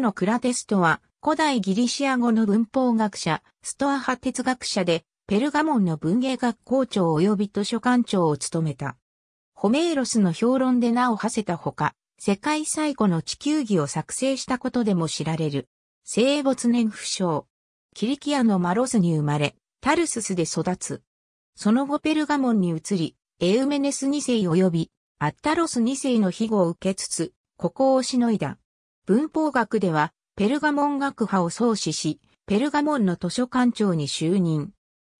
のクラテストは、古代ギリシア語の文法学者、ストア派哲学者で、ペルガモンの文芸学校長及び図書館長を務めた。ホメーロスの評論で名を馳せたほか、世界最古の地球儀を作成したことでも知られる。生没年不詳。キリキアのマロスに生まれ、タルススで育つ。その後ペルガモンに移り、エウメネス2世及び、アッタロス2世の庇護を受けつつ、ここをしのいだ。文法学では、ペルガモン学派を創始し、ペルガモンの図書館長に就任。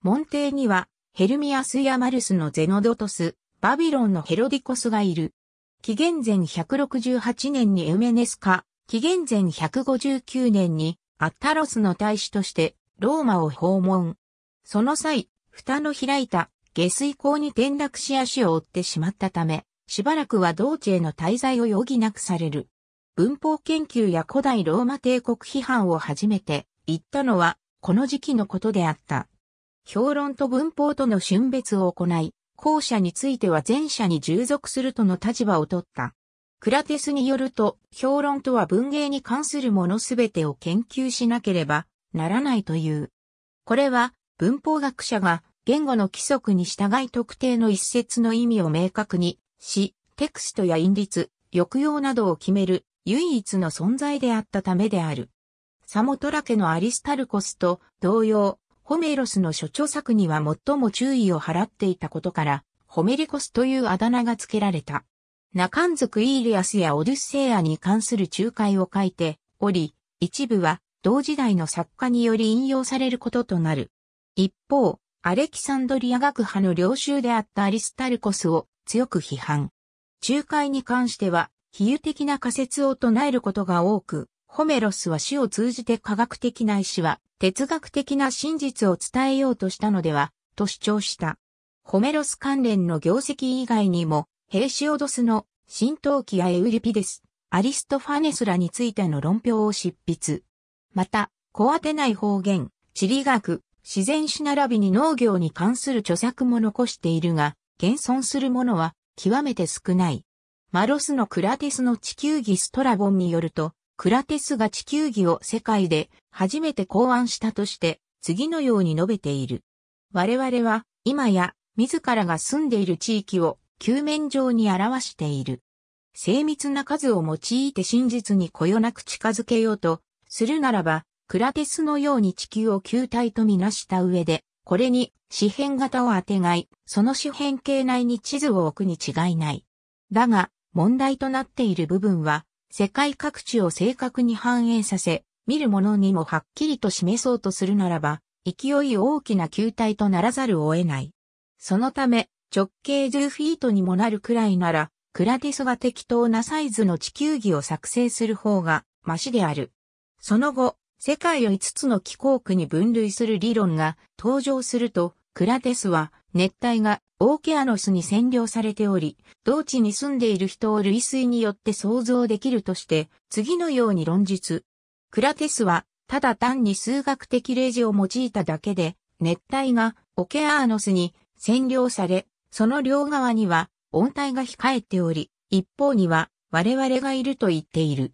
門弟には、ヘルミアスやマルスのゼノドトス、バビロンのヘロディコスがいる。紀元前168年にエメネスカ、紀元前159年にアッタロスの大使としてローマを訪問。その際、蓋の開いた下水口に転落し足を負ってしまったため、しばらくは道中の滞在を余儀なくされる。文法研究や古代ローマ帝国批判を初めて言ったのは、この時期のことであった。評論と文法との春別を行い、後者については前者に従属するとの立場を取った。クラテスによると、評論とは文芸に関するものすべてを研究しなければならないという。これは、文法学者が言語の規則に従い特定の一節の意味を明確にし、テクストや韻律、抑揚などを決める唯一の存在であったためである。サモトラ家のアリスタルコスと同様、ホメロスの諸著作には最も注意を払っていたことから、ホメリコスというあだ名が付けられた。ナカンクイーリアスやオデュッセイアに関する仲介を書いており、一部は同時代の作家により引用されることとなる。一方、アレキサンドリア学派の領袖であったアリスタルコスを強く批判。仲介に関しては、比喩的な仮説を唱えることが多く、ホメロスは死を通じて科学的ないしは哲学的な真実を伝えようとしたのでは、と主張した。ホメロス関連の業績以外にも、ヘイシオドスの新東器やエウリピデス、アリストファネスらについての論評を執筆。また、小当てない方言、地理学、自然史並びに農業に関する著作も残しているが、現存するものは極めて少ない。マロスのクラテスの地球儀ストラボンによると、クラテスが地球儀を世界で初めて考案したとして、次のように述べている。我々は、今や、自らが住んでいる地域を、球面上に表している。精密な数を用いて真実にこよなく近づけようと、するならば、クラテスのように地球を球体とみなした上で、これに四辺型を当てがい、その四辺形内に地図を置くに違いない。だが、問題となっている部分は、世界各地を正確に反映させ、見る者にもはっきりと示そうとするならば、勢い大きな球体とならざるを得ない。そのため、直径10フィートにもなるくらいなら、クラティスが適当なサイズの地球儀を作成する方が、マシである。その後、世界を5つの気候区に分類する理論が登場すると、クラテスは熱帯がオーケアノスに占領されており、同地に住んでいる人を類推によって想像できるとして、次のように論述。クラテスは、ただ単に数学的例示を用いただけで、熱帯がオケアーノスに占領され、その両側には温帯が控えており、一方には我々がいると言っている。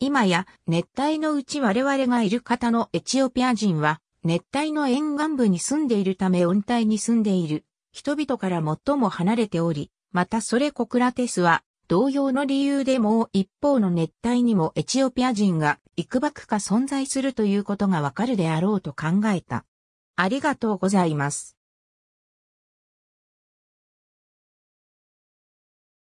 今や熱帯のうち我々がいる方のエチオピア人は熱帯の沿岸部に住んでいるため温帯に住んでいる人々から最も離れており、またそれコクラテスは同様の理由でもう一方の熱帯にもエチオピア人が幾ばくか存在するということがわかるであろうと考えた。ありがとうございます。